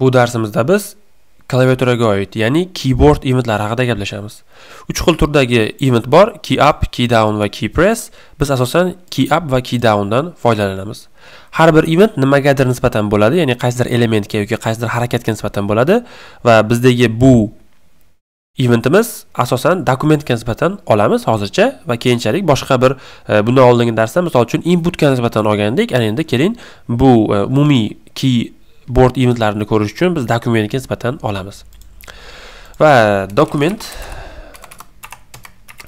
bu darsimizda biz klaviaturaga oid ya'ni keyboard eventlari haqida gaplashamiz uch xil turdagi event bor key up key down va key press biz asosan key up va key downdan foydalanamiz har bir event nimagadir nisbatan bo'ladi ya'ni qaysidir elementga yoki qaysidir harakatga nisbatan bo'ladi va bizdagi bu eventimiz asosan dokumentga nisbatan olamiz hozircha va keyinchalik boshqa bir e, bundan oldingi darsda misol uchun inputga nisbatan olgandik ana endi keling bu e, umumiy key board eventlarini ko'rish uchun biz dokumentga nisbatan olamiz va dokument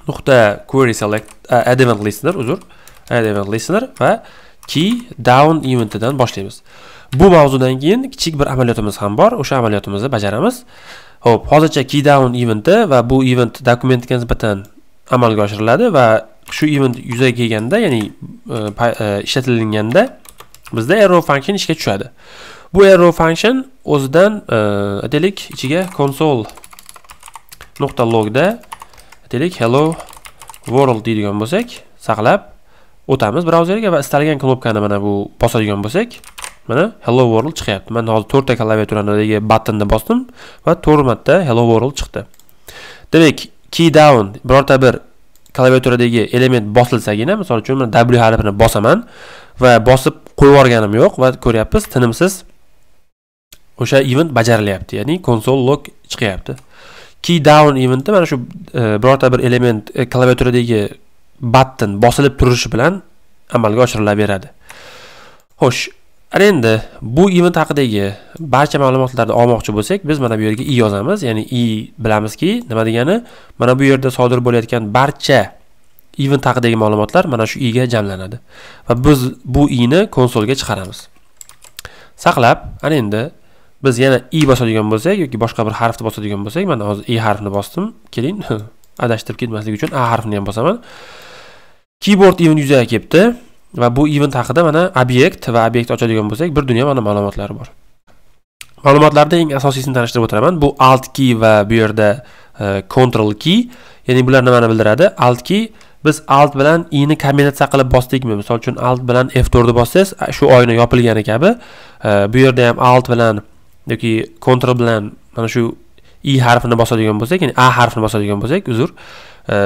nuqta query select add event listener uzr add event listener va key down eventidan boshlaymiz bu mavzudan keyin kichik bir amaliyotimiz ham bor o'sha amaliyotimizni bajaramiz ho'p hozircha key down eventi va bu event dokumentga nisbatan amalga oshiriladi va shu event yuzaga kelganda ya'ni e, e, ishlatilganda bizda arrow function ishga tushadi bu arrow function o'zidan e, aytaylik ichiga console.log da aytaylik hello world deydigan bo'lsak saqlab o'tamiz brauzerga va istalgan knopkani mana bu bosadigan bo'lsak mana hello world chiqyapti man hozir to'rtta klaviaturadagi buttonni bosdim va to'rt marta hello world chiqdi demak key down birorta bir klaviaturadagi element bosilsagina misol uchun w harfini bosaman va bosib qo'yib yuborganim yo'q va ko'ryapmiz tinimsiz o'sha event bajarilyapti ya'ni konsol log chiqyapti key down eventda mana shu e, birorta bir element e, klaviaturadagi button bosilib turishi bilan amalga oshirilaveradi xo'sh ana endi bu event haqidagi barcha ma'lumotlarni olmoqchi bo'lsak biz mana bu yerga i yozamiz ya'ni i bilamizki nima degani mana bu yerda sodir bo'layotgan barcha event haqidagi ma'lumotlar mana shu iga jamlanadi va biz bu ini konsolga chiqaramiz saqlab ana endi biz yana i bosadigan bo'lsak yoki boshqa bir harfni bosadigan bo'lsak mana hozir i harfini bosdim keling adashtirib ketmaslik uchun a harfini ham bosaman keyboard event yuzaga kelibdi va bu event haqida mana obyekt va obyekt ochadigan bo'lsak bir dunyo mana ma'lumotlari bor ma'lumotlarda eng asosiysini tanishtirib o'tiraman bu alt key va bu yerda e, control key ya'ni bular nimani bildiradi alt key biz alt bilan ini kombinatsiya qilib bosdikmi misol uchun alt bilan f to'rtni bossangiz shu oyna yopilgani kabi e, bu yerda ham alt bilan yoki kontrol bilan mana shu i harfini bosadigan bo'lsak ya'ni a harfini bosadigan bo'lsak uzr e,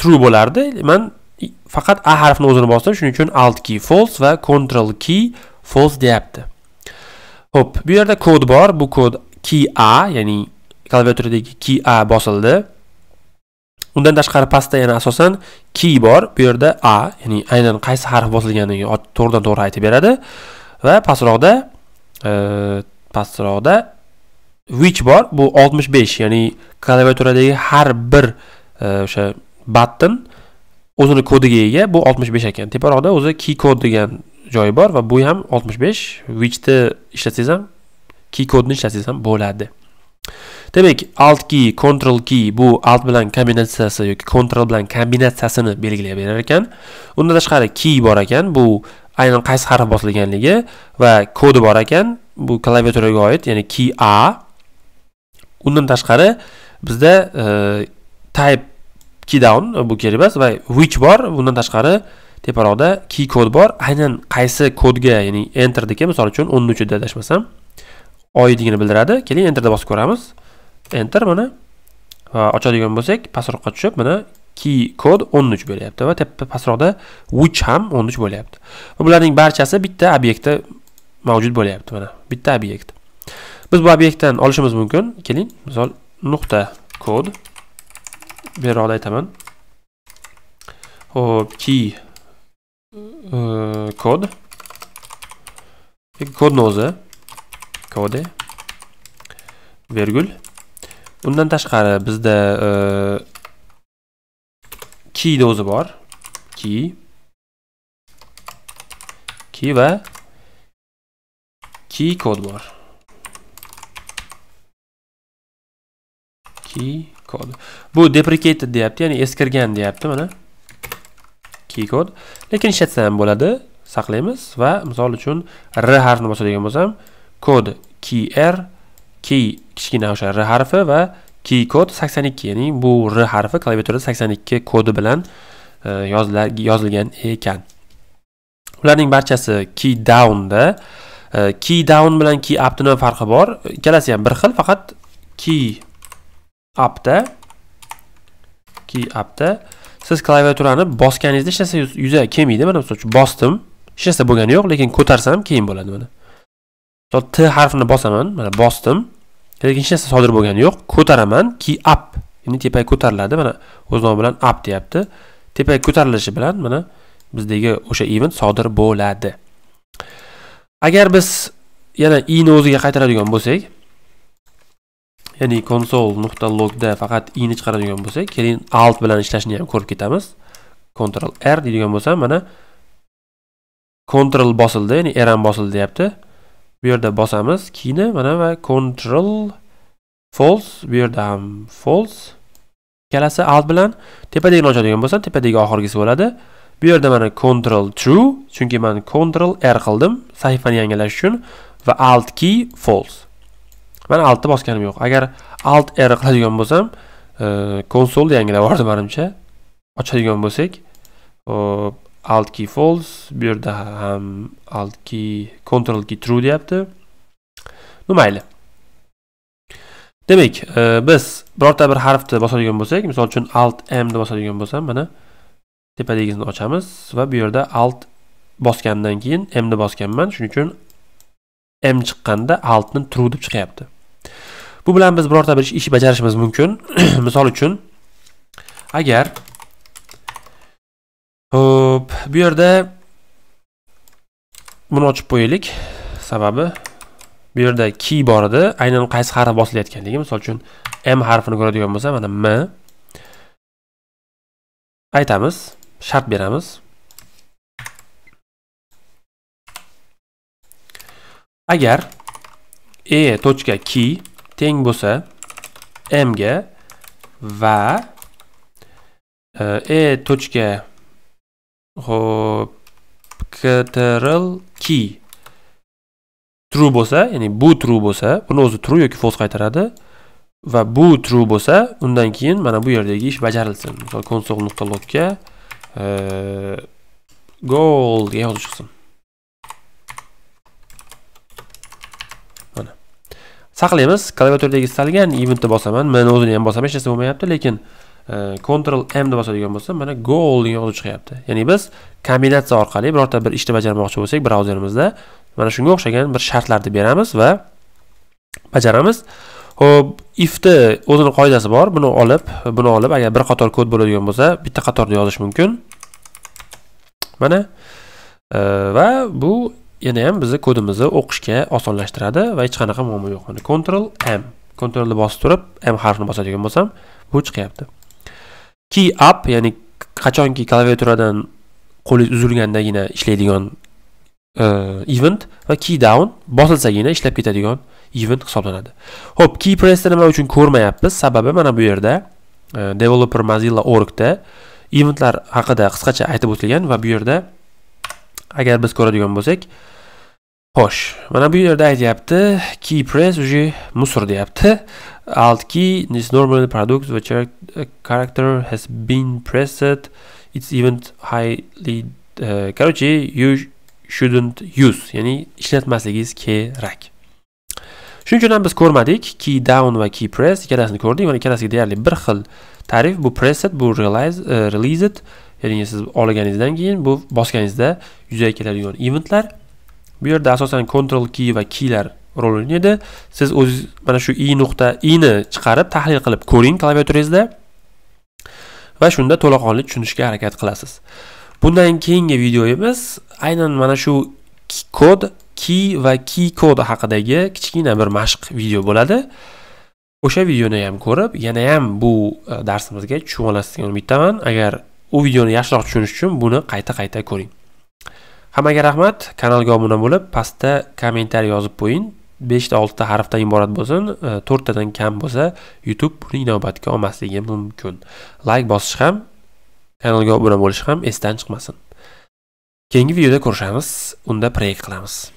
true bo'lardi man faqat a harfini o'zini bosdim shuning uchun alt key false va control key false deyapti ho'p bu yerda kod bor bu kod key a ya'ni klaviaturadagi key a bosildi undan tashqari pastda yana asosan key bor bu yerda a ya'ni aynan qaysi harf bosilganini to'g'ridan to'g'ri aytib beradi va pastroqda e, pastroqda which bor bu 65 ya'ni klaviaturadagi har bir e, o'sha button o'zini kodiga ega bu 65 ekan teparoqda o'zi key code degan joyi bor va bu ham 65 whichni ishlatsangiz ham key kodni ishlatsangiz ham bo'ladi demak alt key control key bu alt bilan kombinatsiyasi yoki control bilan kombinatsiyasini belgilab berar ekan undan tashqari key bor ekan bu aynan qaysi harf bosilganligi va kodi bor ekan bu klaviaturaga oid ya'ni key a undan tashqari bizda e, type down e, bu kerak emas va which bor bundan tashqari teparoqda key kod bor aynan qaysi kodga ya'ni enterdiki misol uchun o'n uchida adashmasam oidligini bildiradi keling enterda bosib ko'ramiz enter mana va ochadigan bo'lsak pastroqqa tushib mana key kod 13 bo'lyapti va tepa pastroqda which ham 13 bo'lyapti va bularning barchasi bitta obyektda mavjud bo'lyapti mana bitta obyekt biz bu obyektdan olishimiz mumkin keling misol nuqta kod beriroqda aytaman ho'p key e, kod kod nozi kode vergul undan tashqari bizda e, de o'zi bor key key va key kod bor key kod bu deprecated deyapti ya'ni eskirgan deyapti mana key kod lekin ishlatsa ham bo'ladi saqlaymiz va misol uchun r harfini bosadigan bo'lsam kod key r key kichkina o'sha r harfi va key kod 82 ya'ni bu r harfi klaviaturada 82 kodi bilan e, yozilgan ekan ularning barchasi key downda e, key down bilan key up nima farqi bor ikkalasi ham bir xil faqat key upda key upda siz klaviaturani bosganingizda hech narsa yuzaga kelmaydi mana misol uchun bosdim hech narsa bo'lgani yo'q lekin ko'tarsam keyin bo'ladi mana t harfini bosaman mana bosdim Lekin hech narsa sodir bo'lgani yo'q ko'taraman ki up ya'ni tepaga ko'tariladi mana o'z nomi bilan up deyapti tepaga ko'tarilishi bilan mana bizdagi o'sha event sodir bo'ladi agar biz yana ni o'ziga qaytaradigan bo'lsak ya'ni console nuqta logda faqat ini chiqaradigan bo'lsak keling alt bilan ishlashni ham ko'rib ketamiz control r deydigan bo'lsam mana control bosildi ya'ni r ham bosildi deyapti bu yerda bosamiz keyni mana va control false bu yerda ham false ikkalasi alt bilan tepadagini ochadigan bo'lsam tepadagi oxirgisi bo'ladi bu yerda mana control true chunki man control r qildim sahifani yangilash uchun va alt key false mana altni bosganim yo'q agar alt r qiladigan bo'lsam konsolni e, yangilab yubordi manimcha ochadigan bo'lsak hop alt key false bu yerda ham alt key control key true deyapti nu mayli demak e, biz birorta bir harfni bosadigan bo'lsak misol uchun alt m ni bosadigan bo'lsam mana tepadagisini ochamiz va bu yerda alt bosgandan keyin m ni bosganman shuning uchun m chiqqanda altni true deb chiqyapti bu bilan biz birorta bir ish bajarishimiz mumkin misol uchun agar Hop, bu yerda buni ochib qo'yaylik. Sababi bu yerda key bor edi. Aynan qaysi harf bosilayotganligi, misol uchun M harfini ko'radigan bo'lsa, mana M aytamiz, shart beramiz. Agar e tochka key teng bo'lsa m ga va e tochka Xo'p, ctrl key true bo'lsa, ya'ni bu true bo'lsa, buni o'zi true yoki false qaytaradi va bu true bo'lsa, undan keyin mana bu yerdagi ish bajarilsin. Masalan, console.logga e, goal deya yozib chiqsin. Mana. Saqlaymiz, Klaviaturadagi istalgan eventni bosaman, men o'zini ham bosaman, hech narsa bo'lmayapti, lekin Э, ctrl m ni bosadigan bo'lsa mana goal degan yozuv chiqyapti ya'ni biz kombinatsiya orqali birorta bir ishni bajarmoqchi bo'lsak brauzerimizda mana shunga o'xshagan bir shartlarni beramiz va bajaramiz ho'p ifni o'zini qoidasi bor buni olib buni olib agar bir qator kod bo'ladigan bo'lsa bitta qatorda yozish mumkin mana e, va bu yana ham bizni kodimizni o'qishga osonlashtiradi va hech qanaqa muammo yo'q mana ctrl m ni bosib turib m harfini bosadigan bo'lsam bu chiqyapti key up ya'ni qachonki klaviaturadan qo'lingiz uzilgandagina ishlaydigan e, event va key down bosilsagina ishlab ketadigan event hisoblanadi ho'p key pressni nima uchun ko'rmayapmiz sababi mana bu yerda e, developer mozilla orgda eventlar haqida qisqacha aytib o'tilgan va bu yerda agar biz ko'radigan bo'lsak xo'sh mana bu yerda aytyapti key press уже musr deyapti alt key this normal product which uh, character has been pressed it's even highly uh, короче you shouldn't use ya'ni ishlatmasligingiz kerak shuning uchun ham biz ko'rmadik key down va key press ikkalasini ko'rdik mana ikkalasiga deyarli bir xil tarif bu pressed, bu realize uh, released ya'ni siz olganingizdan keyin bu bosganingizda yuzaga keladigan eventlar bu yerda asosan control key va keylar rol o'ynaydi siz o'zingiz mana shu i nuqta ini chiqarib tahlil qilib ko'ring klaviaturangizda va shunda to'laqonli tushunishga harakat qilasiz bundan keyingi videoyimiz aynan mana shu kod key va key kod haqidagi kichkina bir mashq video bo'ladi o'sha videoni ham ko'rib yana ham bu e, darsimizga tushib olasiz degan umiddaman agar u videoni yaxshiroq tushunish uchun buni qayta qayta ko'ring hammaga rahmat kanalga obuna bo'lib pastda kommentariy yozib qo'ying beshta oltita harfdan iborat bo'lsin e, to'rttadan kam bo'lsa youtube buni inobatga olmasligi mumkin layk bosish ham kanalga obuna bo'lish ham esdan chiqmasin keyingi videoda ko'rishamiz unda proyekt qilamiz